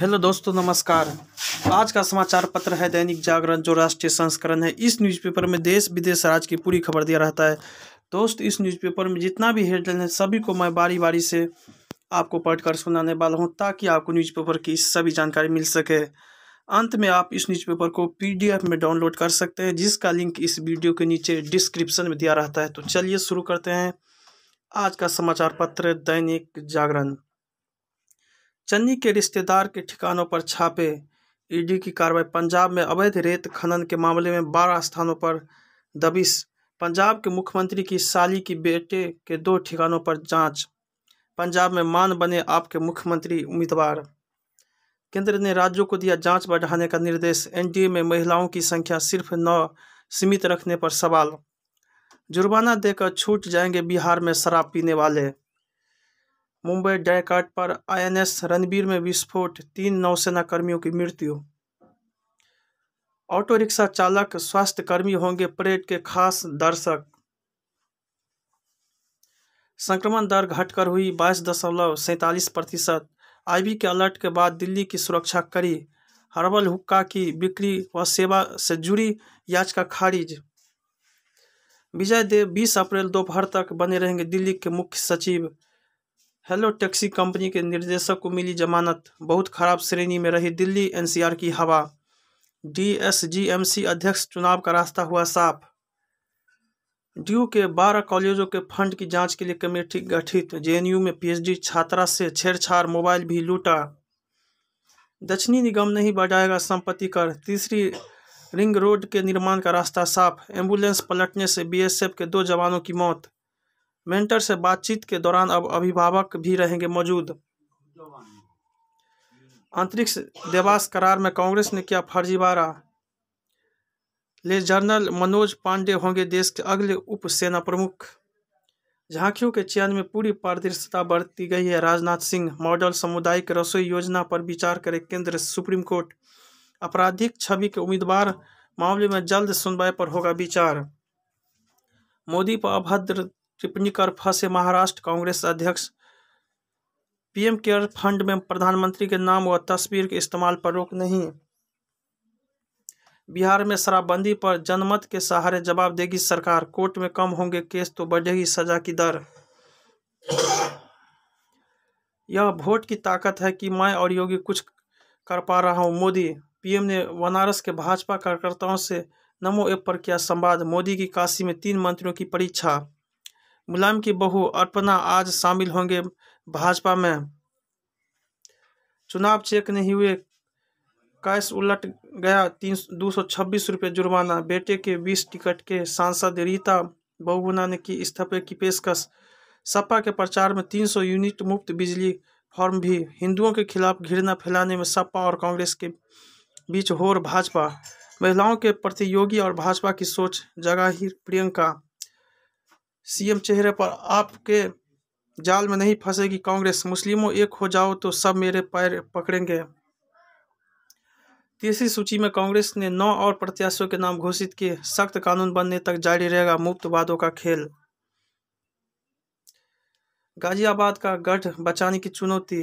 hello दोस्तों नमस्कार आज का समाचार पत्र है दैनिक जागरण जो राष्ट्रीय संस्करण है इस न्यूज़पेपर में देश विदेश राज की पूरी खबर दिया रहता है दोस्त इस न्यूज़पेपर में जितना भी हेडलाइन है सभी को मैं बारी बारी से आपको पढ़कर सुनाने वाला हूँ ताकि आपको न्यूज़पेपर की सभी जानकारी मिल सके अंत में आप इस न्यूज़पेपर को पीडीएफ में डाउनलोड कर सकते हैं जिसका लिंक इस वीडियो के नीचे डिस्क्रिप्शन में दिया रहता है तो चलिए शुरू करते हैं आज का समाचार पत्र दैनिक जागरण चन्नी के रिश्तेदार के ठिकानों पर छापे ईडी की कार्रवाई पंजाब में अवैध रेत खनन के मामले में बारह स्थानों पर दबिश पंजाब के मुख्यमंत्री की साली की बेटे के दो ठिकानों पर जांच पंजाब में मान बने आपके मुख्यमंत्री उम्मीदवार केंद्र ने राज्यों को दिया जांच बढ़ाने का निर्देश एनडीए में महिलाओं की संख्या सिर्फ नौ सीमित रखने पर सवाल जुर्माना देकर छूट जाएंगे बिहार में शराब पीने वाले मुंबई डायकाट पर आईएनएस रणबीर में विस्फोट तीन नौसेना कर्मियों की मृत्यु ऑटो रिक्शा चालक स्वास्थ्य कर्मी होंगे परेड के खास दर्शक संक्रमण दर घटकर हुई बाईस दशमलव सैंतालीस प्रतिशत आईवी के अलर्ट के बाद दिल्ली की सुरक्षा करी हर्बल हुक्का की बिक्री व सेवा से जुड़ी याचिका खारिज विजय देव 20 अप्रैल दोपहर तक बने रहेंगे दिल्ली के मुख्य सचिव हेलो टैक्सी कंपनी के निर्देशक को मिली जमानत बहुत खराब श्रेणी में रही दिल्ली एनसीआर की हवा डीएसजीएमसी अध्यक्ष चुनाव का रास्ता हुआ साफ ड्यू के बारह कॉलेजों के फंड की जांच के लिए कमेटी गठित जेएनयू में पीएचडी छात्रा से छेड़छाड़ मोबाइल भी लूटा दक्षिणी निगम नहीं बढ़ाएगा संपत्ति कर तीसरी रिंग रोड के निर्माण का रास्ता साफ एम्बुलेंस पलटने से बीएसएफ के दो जवानों की मौत मेंटर से बातचीत के दौरान अब अभिभावक भी रहेंगे मौजूद अंतरिक्ष देवास करार में कांग्रेस ने किया फर्जीवाड़ा ले जनरल मनोज पांडे होंगे देश के अगले उप सेना प्रमुख झांकियों के चयन में पूरी पारदर्शिता बरती गई है राजनाथ सिंह मॉडल सामुदायिक रसोई योजना पर विचार करे केंद्र सुप्रीम कोर्ट आपराधिक छवि के उम्मीदवार मामले में जल्द सुनवाई पर होगा विचार मोदी पर अभद्र टिप्पणी कर फंसे महाराष्ट्र कांग्रेस अध्यक्ष पीएम केयर फंड में प्रधानमंत्री के नाम व तस्वीर के इस्तेमाल पर रोक नहीं बिहार में शराबबंदी पर जनमत के सहारे जवाब देगी सरकार कोर्ट में कम होंगे केस तो बढ़ेगी सजा की दर यह वोट की ताकत है कि मैं और योगी कुछ कर पा रहा हूं मोदी पीएम ने बनारस के भाजपा कार्यकर्ताओं से नमो ऐप पर किया संवाद मोदी की काशी में तीन मंत्रियों की परीक्षा मुलायम की बहू अर्पणा आज शामिल होंगे भाजपा में चुनाव चेक नहीं हुए कैश उलट गया तीन दो सौ छब्बीस रुपये जुर्माना बेटे के बीस टिकट के सांसद रीता बहुगुना ने की इस्तीफे की पेशकश सपा के प्रचार में तीन सौ यूनिट मुफ्त बिजली फॉर्म भी हिंदुओं के खिलाफ घृणा फैलाने में सपा और कांग्रेस के बीच होर भाजपा महिलाओं के प्रतियोगी और भाजपा की सोच जगा ही प्रियंका सीएम चेहरे पर आपके जाल में नहीं फंसेगी कांग्रेस मुस्लिमों एक हो जाओ तो सब मेरे पैर पकड़ेंगे तीसरी सूची में कांग्रेस ने नौ और प्रत्याशियों के नाम घोषित किए सख्त कानून बनने तक जारी रहेगा मुफ्त वादों का खेल गाजियाबाद का गढ़ बचाने की चुनौती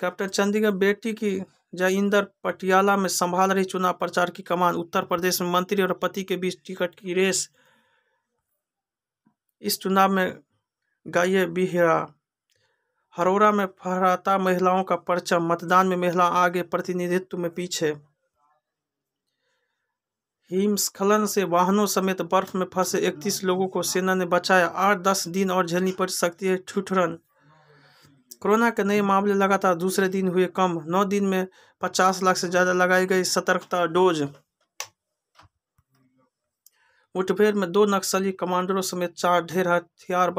कैप्टन चंडीगढ़ बेटी की जयिंदर पटियाला में संभाल रही चुनाव प्रचार की कमान उत्तर प्रदेश में मंत्री और पति के बीच टिकट की रेस इस चुनाव में गाये बिहरा हरोरा में फहराता महिलाओं का परचम मतदान में महिला आगे प्रतिनिधित्व में पीछे हिमस्खलन से वाहनों समेत बर्फ में फंसे इकतीस लोगों को सेना ने बचाया आठ दस दिन और झेलनी पड़ सकती है ठुठरन कोरोना के नए मामले लगातार दूसरे दिन हुए कम नौ दिन में पचास लाख से ज़्यादा लगाई गई सतर्कता डोज मुठभेड़ में दो नक्सली कमांडरों समेत चार ढेर हथियार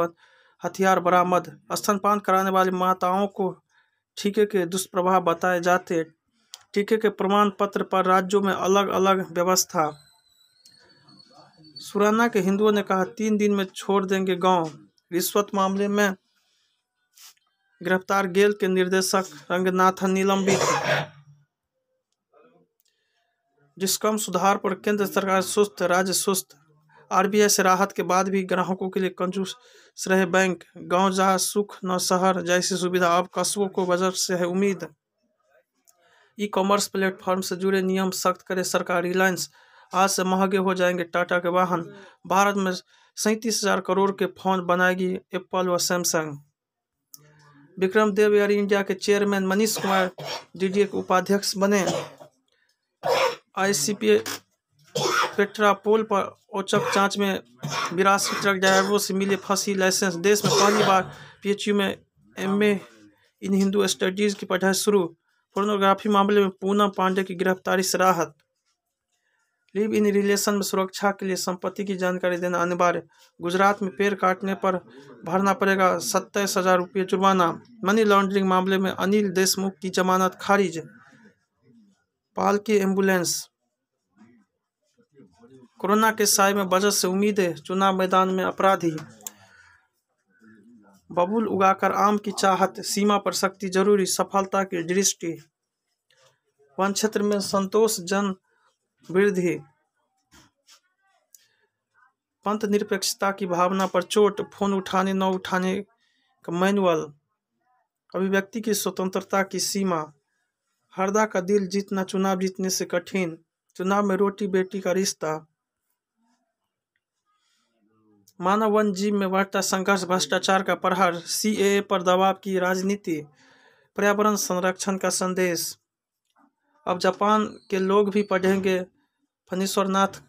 हथियार बरामद स्तनपान कराने वाली माताओं को टीके के दुष्प्रभाव बताए जाते टीके के प्रमाण पत्र पर राज्यों में अलग अलग व्यवस्था सुराना के हिंदुओं ने कहा तीन दिन में छोड़ देंगे गांव रिश्वत मामले में गिरफ्तार गेल के निर्देशक रंगनाथन निलंबित जिसकम सुधार पर केंद्र सरकार सुस्त राज्य सुस्त आरबीआई से राहत के बाद भी ग्राहकों के लिए कंजूस रहे बैंक गांव जा सुख न शहर जैसी सुविधा अब कस्बों को बजट से है उम्मीद ई कॉमर्स प्लेटफॉर्म से जुड़े नियम सख्त करे सरकार रिलायंस आज से महंगे हो जाएंगे टाटा के वाहन भारत में सैंतीस हजार करोड़ के फोन बनाएगी एप्पल व Samsung Vikram Dev Air India के चेयरमैन मनीष कुमार डीडीए के उपाध्यक्ष बने आईसीपी पेट्रा पोल पर औचक जांच में बिरासी ट्रक ड्राइवरों से मिले फंसी लाइसेंस देश में पहली बार पी में एम इन हिंदू स्टडीज की पढ़ाई शुरू पोर्नोग्राफी मामले में पूनम पांडे की गिरफ्तारी से राहत लिव इन रिलेशन में सुरक्षा के लिए संपत्ति की जानकारी देना अनिवार्य गुजरात में पेड़ काटने पर भरना पड़ेगा सत्ताईस हजार रुपये जुर्माना मनी लॉन्ड्रिंग मामले में अनिल देशमुख की जमानत खारिज पाल की एम्बुलेंस कोरोना के साय में बजट से उम्मीद है चुनाव मैदान में अपराधी बबुल उगाकर आम की चाहत सीमा पर शक्ति जरूरी सफलता की दृष्टि वन क्षेत्र में संतोष जन वृद्धि पंथ निरपेक्षता की भावना पर चोट फोन उठाने न उठाने का मैनुअल अभिव्यक्ति की स्वतंत्रता की सीमा हरदा का दिल जीतना चुनाव जीतने से कठिन चुनाव में रोटी बेटी का रिश्ता मानव वन जीव में बढ़ता संघर्ष भ्रष्टाचार का प्रहार ए पर दबाव की राजनीति पर्यावरण संरक्षण का संदेश अब जापान के लोग भी पढ़ेंगे फनीश्वरनाथ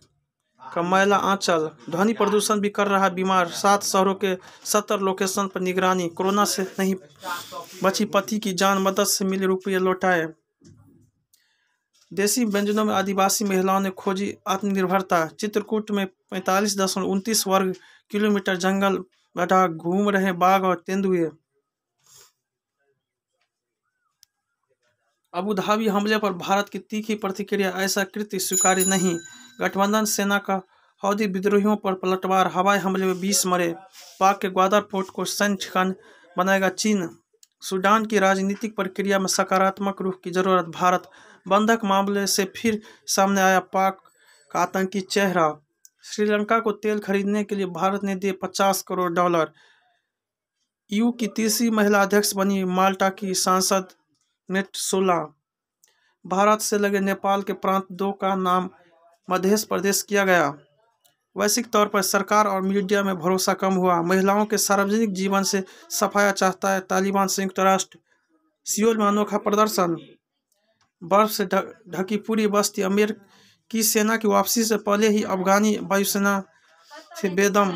का मैला आंचल ध्वनि प्रदूषण भी कर रहा बीमार सात शहरों के सत्तर लोकेशन पर निगरानी कोरोना से नहीं बची पति की जान मदद से मिले रुपये लौटाए देसी व्यंजनों में आदिवासी महिलाओं ने खोजी आत्मनिर्भरता चित्रकूट में पैंतालीस दशमलव उनतीस वर्ग किलोमीटर जंगल बटा घूम रहे बाघ और तेंदुए अबुधाबी हमले पर भारत की तीखी प्रतिक्रिया ऐसा कृत्य स्वीकार्य नहीं गठबंधन सेना का हौदी विद्रोहियों पर पलटवार हवाई हमले में बीस मरे पाक के ग्वादर फोर्ट को सैन्य ठिकान बनाएगा चीन सूडान की राजनीतिक प्रक्रिया में सकारात्मक रूप की जरूरत भारत बंधक मामले से फिर सामने आया पाक का आतंकी चेहरा श्रीलंका को तेल खरीदने के लिए भारत ने दिए पचास करोड़ डॉलर यू की तीसरी महिला अध्यक्ष बनी माल्टा की सांसद नेट सोला भारत से लगे नेपाल के प्रांत दो का नाम मध्य प्रदेश किया गया वैश्विक तौर पर सरकार और मीडिया में भरोसा कम हुआ महिलाओं के सार्वजनिक जीवन से सफाया चाहता है तालिबान संयुक्त राष्ट्र सियोल में अनोखा प्रदर्शन बर्फ से ढकी पूरी बस्ती अमेरिकी सेना की वापसी से पहले ही अफगानी वायुसेना से बेदम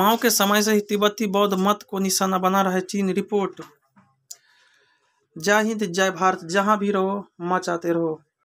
माओ के समय से ही तिब्बती बौद्ध मत को निशाना बना रहे चीन रिपोर्ट जय हिंद जय भारत जहां भी रहो मचाते रहो